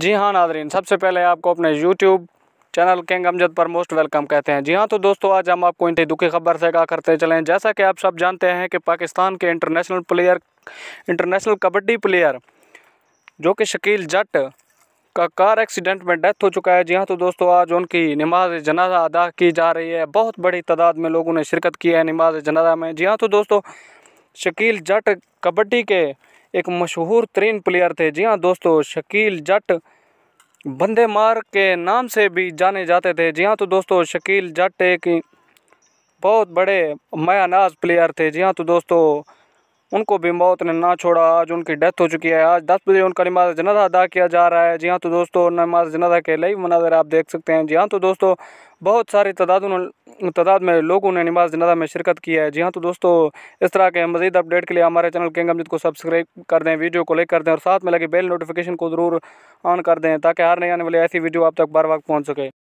जी हाँ नादरीन सबसे पहले आपको अपने यूट्यूब चैनल किंग अमजद पर मोस्ट वेलकम कहते हैं जी हाँ तो दोस्तों आज हम आपको इनकी दुखी खबर से आगा करते चलें जैसा कि आप सब जानते हैं कि पाकिस्तान के international player international kabaddi player जो कि शकील जट का कार एक्सीडेंट में डेथ हो चुका है जी हाँ तो दोस्तों आज उनकी नमाज जनाजा अदा की जा रही है बहुत बड़ी तादाद में लोगों ने शिरकत की है नमाज जनाजा में जी हाँ तो दोस्तों शकील जट कबड्डी के एक मशहूर तरीन प्लेयर थे जी हाँ दोस्तों शकील जट बंदे मार के नाम से भी जाने जाते थे जी हाँ तो दोस्तों शकील जट एक बहुत बड़े मैनाज प्लेयर थे जी हाँ तो दोस्तों उनको भी मौत ने ना छोड़ा आज उनकी डेथ हो चुकी है आज दस बजे उनका नमाज जनाजा अदा किया जा रहा है जी हाँ तो दोस्तों नमाज जनाजा के लाइव मनाजर आप देख सकते हैं जी हाँ तो दोस्तों बहुत सारी तादाद तादाद में लोगों ने नमाज जनाजा में शिरकत की है जी हाँ तो दोस्तों इस तरह के मजीद अपडेट के लिए हमारे चैनल किंग अमजिद को सब्सक्राइब कर दें वीडियो को लाइक कर दें और साथ में लगे बेल नोटिफिकेशन को ज़रूर ऑन कर दें ताकि हर नहीं आने वाली ऐसी वीडियो आप तक बार वक्त पहुँच सके